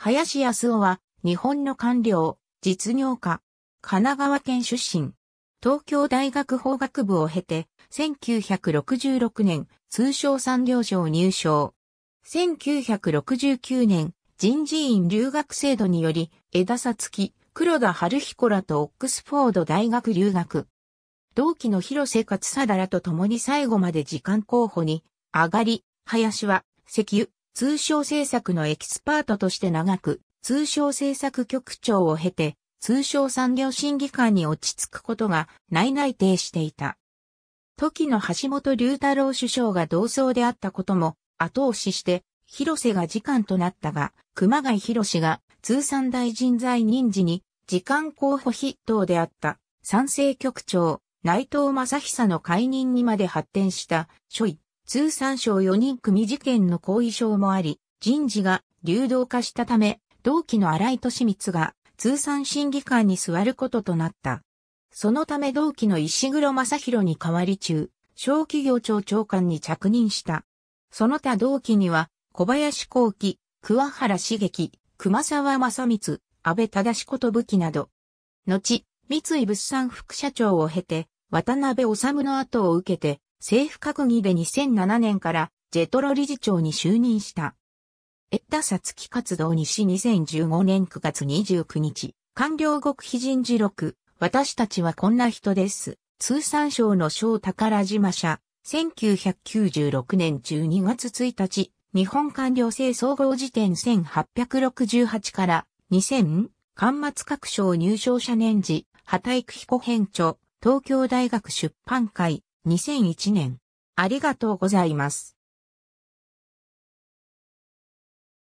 林康夫は、日本の官僚、実業家、神奈川県出身。東京大学法学部を経て、1966年、通商産業省入省。1969年、人事院留学制度により、枝さつき、黒田春彦らとオックスフォード大学留学。同期の広瀬勝貞らと共に最後まで時間候補に上がり、林は石油、通商政策のエキスパートとして長く、通商政策局長を経て、通商産業審議官に落ち着くことが内々定していた。時の橋本龍太郎首相が同窓であったことも後押しして、広瀬が次官となったが、熊谷広氏が通産大臣在任時に次官候補筆頭であった参政局長内藤正久の解任にまで発展した諸位通産省4人組事件の後遺症もあり、人事が流動化したため、同期の荒井利光が通産審議官に座ることとなった。そのため同期の石黒正宏に代わり中、小企業庁長官に着任した。その他同期には、小林幸喜、桑原茂樹、熊沢正光、安倍忠彦と武器など。後、三井物産副社長を経て、渡辺治の後を受けて、政府閣議で2007年からジェトロ理事長に就任した。エッタサツキ活動西2015年9月29日、官僚極秘人事録、私たちはこんな人です。通産省の省宝島社、1996年12月1日、日本官僚制総合辞典1868から2000、官末各省入賞者年次、畑育彦編著、東京大学出版会、2001年。ありがとうございます。